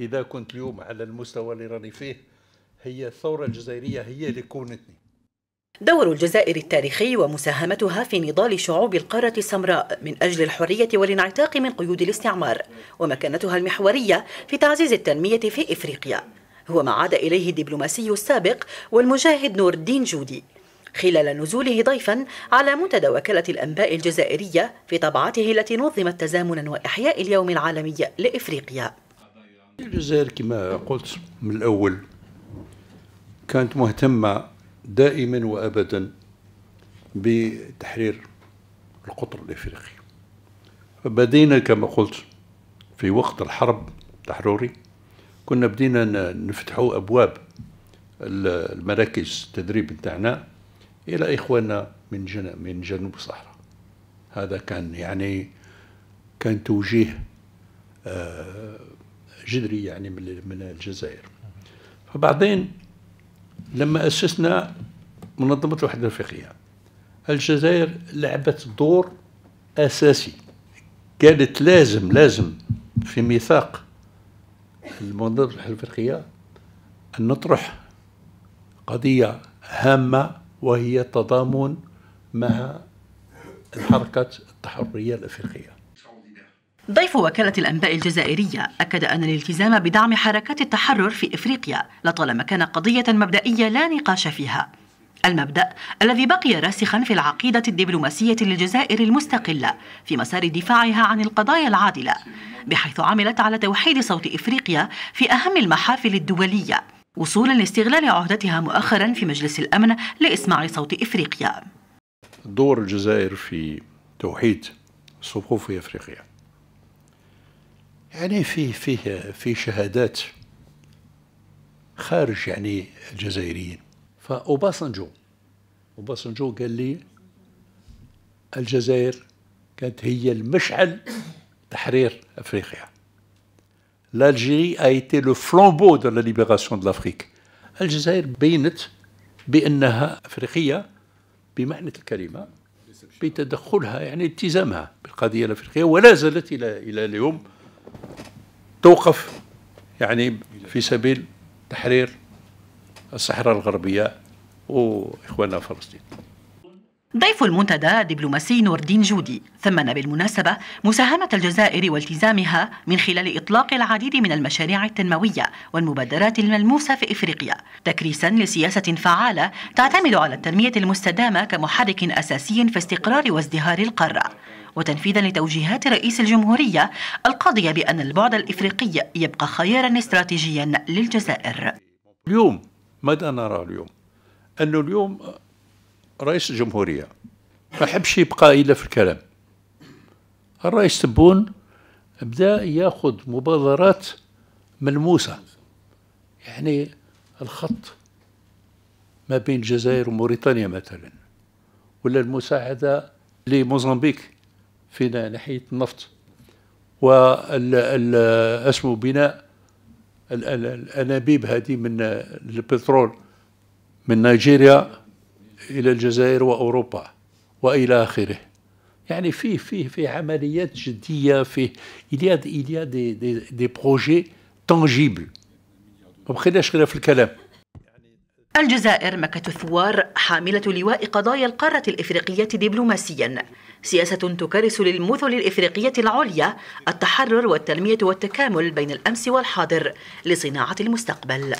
إذا كنت اليوم على المستوى اللي راني فيه هي الثورة الجزائرية هي اللي كونتني دور الجزائر التاريخي ومساهمتها في نضال شعوب القارة السمراء من أجل الحرية والانعتاق من قيود الاستعمار ومكانتها المحورية في تعزيز التنمية في إفريقيا هو ما عاد إليه الدبلوماسي السابق والمجاهد نور الدين جودي خلال نزوله ضيفا على منتدى وكالة الأنباء الجزائرية في طبعته التي نظمت تزامنا وإحياء اليوم العالمي لإفريقيا الجزائر كما قلت من الأول كانت مهتمة دائما وأبدا بتحرير القطر الإفريقي بدينا كما قلت في وقت الحرب التحروري كنا بدينا نفتحوا أبواب المراكز التدريب نتاعنا إلى إخواننا من جنوب من جنوب الصحراء هذا كان يعني كان توجيه آه جذري يعني من الجزائر فبعدين لما أسسنا منظمة الوحدة الأفريقية الجزائر لعبت دور أساسي كانت لازم لازم في ميثاق المنظمة الأفريقية أن نطرح قضية هامة وهي التضامن مع الحركة التحررية الأفريقية ضيف وكالة الأنباء الجزائرية أكد أن الالتزام بدعم حركات التحرر في إفريقيا لطالما كان قضية مبدئية لا نقاش فيها المبدأ الذي بقي راسخا في العقيدة الدبلوماسية للجزائر المستقلة في مسار دفاعها عن القضايا العادلة بحيث عملت على توحيد صوت إفريقيا في أهم المحافل الدولية وصولا لاستغلال عهدتها مؤخرا في مجلس الأمن لإسماع صوت إفريقيا دور الجزائر في توحيد صفوف افريقيا يعني فيه فيه في شهادات خارج يعني الجزائريين فأوباسنجو أوباسنجو قال لي الجزائر كانت هي المشعل تحرير أفريقيا لالجيري ايتي لو فلومبو دو لا ليبراسيون دو الجزائر بينت بأنها أفريقية بمعنى الكلمة بتدخلها يعني التزامها بالقضية الأفريقية ولا زالت إلى إلى اليوم توقف يعني في سبيل تحرير الصحراء الغربية وإخواننا فلسطين ضيف المنتدى دبلوماسي نور الدين جودي ثمن بالمناسبة مساهمة الجزائر والتزامها من خلال إطلاق العديد من المشاريع التنموية والمبادرات الملموسة في إفريقيا تكريسا لسياسة فعالة تعتمد على التنمية المستدامة كمحرك أساسي في استقرار وازدهار القارة وتنفيذا لتوجيهات رئيس الجمهورية القاضية بأن البعد الإفريقي يبقى خيارا استراتيجيا للجزائر اليوم ماذا نرى اليوم؟ أنه اليوم رئيس الجمهورية ما حبش يبقى إلا في الكلام الرئيس تبون بدا ياخذ مبادرات ملموسه يعني الخط ما بين الجزائر وموريتانيا مثلا ولا المساعده لموزمبيق في ناحيه النفط اسمه بناء الانابيب هذه من البترول من نيجيريا الى الجزائر واوروبا والى اخره يعني فيه فيه فيه عمليات جديه فيه il y a دي دي a des projets tangibles ما بقيناش غير في الكلام الجزائر مكة الثوار حاملة لواء قضايا القارة الإفريقية دبلوماسيا سياسة تكرس للمثل الإفريقية العليا التحرر والتنمية والتكامل بين الأمس والحاضر لصناعة المستقبل